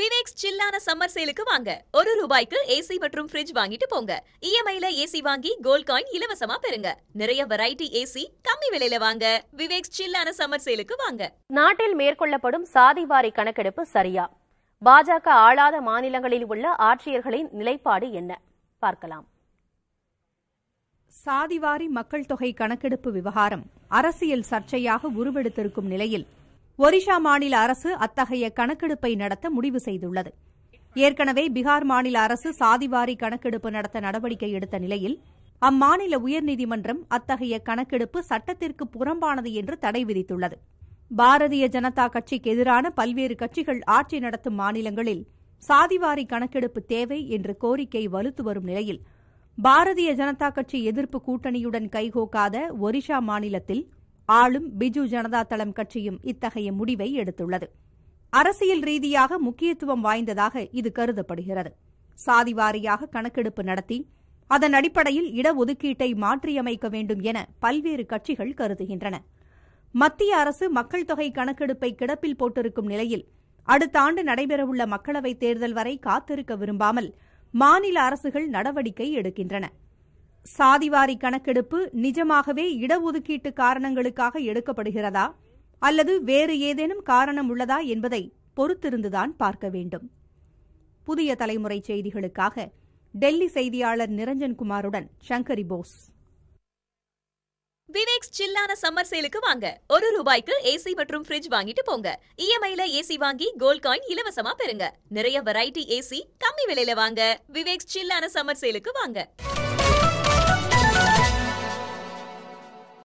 விவேக்ஸ் சில்லான சம்மர் சேலுக்கு வாங்க ஒரு ரூபாய்க்கு ஏசி மற்றும் ஃப்ரிட்ஜ் வாங்கிட்டு போங்க இஎம்ஐல e ஏசி வாங்கி கோல்ட் காயின் இலவசமா பெறுங்க நிறைய வெரைட்டி ஏசி கம்மி விலையில வாங்க விவேக்ஸ் சில்லான சம்மர் சேலுக்கு வாங்க நாட்டில் மேற்கொள்ளப்படும் சாதிவாரி கணக்கெடுப்பு சரியா பாஜக ஆளாத மாநிலங்களில் உள்ள ஆட்சியர்களின் நிலைப்பாடு என்ன பார்க்கலாம் சாதிவாரி மக்கள் தொகை கணக்கெடுப்பு விவகாரம் அரசியல் சர்ச்சையாக உருவெடுத்திருக்கும் நிலையில் ஒரிஷா மாநில அரசு அத்தகைய கணக்கெடுப்பை நடத்த முடிவு செய்துள்ளது ஏற்கனவே பீகார் மாநில அரசு சாதிவாரி கணக்கெடுப்பு நடத்த நடவடிக்கை எடுத்த நிலையில் அம்மாநில உயர்நீதிமன்றம் அத்தகைய கணக்கெடுப்பு சட்டத்திற்கு புறம்பானது என்று தடை விதித்துள்ளது பாரதிய ஜனதா கட்சிக்கு எதிரான பல்வேறு கட்சிகள் ஆட்சி நடத்தும் மாநிலங்களில் சாதிவாரி கணக்கெடுப்பு தேவை என்று கோரிக்கை வலுத்து வரும் நிலையில் பாரதிய ஜனதா கட்சி எதிர்ப்பு கூட்டணியுடன் கைகோக்காத ஒரிஷா மாநிலத்தில் ஆளும் பிஜு ஜனதா தளம் கட்சியும் இத்தகைய முடிவை எடுத்துள்ளது அரசியல் ரீதியாக முக்கியத்துவம் வாய்ந்ததாக இது கருதப்படுகிறது சாதிவாரியாக கணக்கெடுப்பு நடத்தி அதன் அடிப்படையில் இடஒதுக்கீட்டை மாற்றியமைக்க வேண்டும் என பல்வேறு கட்சிகள் கருதுகின்றன மத்திய அரசு மக்கள் தொகை கணக்கெடுப்பை கிடப்பில் போட்டிருக்கும் நிலையில் அடுத்த ஆண்டு நடைபெறவுள்ள மக்களவைத் தேர்தல் வரை காத்திருக்க விரும்பாமல் மாநில அரசுகள் நடவடிக்கை எடுக்கின்றன சாதிவாரி கணக்கெடுப்பு நிஜமாகவே இடஒதுக்கீட்டு காரணங்களுக்காக எடுக்கப்படுகிறதா அல்லது வேறு ஏதேனும் காரணம் உள்ளதா என்பதை பொறுத்திருந்துதான் பார்க்க வேண்டும் புதிய தலைமுறை செய்திகளுக்காக டெல்லி செய்தியாளர் நிரஞ்சன் குமாருடன் சங்கரி போஸ் விவேக்ஸ் சில்லான சம்மர் சேலுக்கு வாங்க ஒரு ரூபாய்க்கு ஏசி மற்றும் ஃப்ரிட்ஜ் வாங்கிட்டு போங்க இஎம்ஐல e ஏசி வாங்கி கோல்ட் காயின் இலவசமா பெறுங்க நிறைய வெரைட்டி ஏசி கம்மி விலையில வாங்க விவேக்ஸ் சில்லான சம்மர் சேலுக்கு வாங்க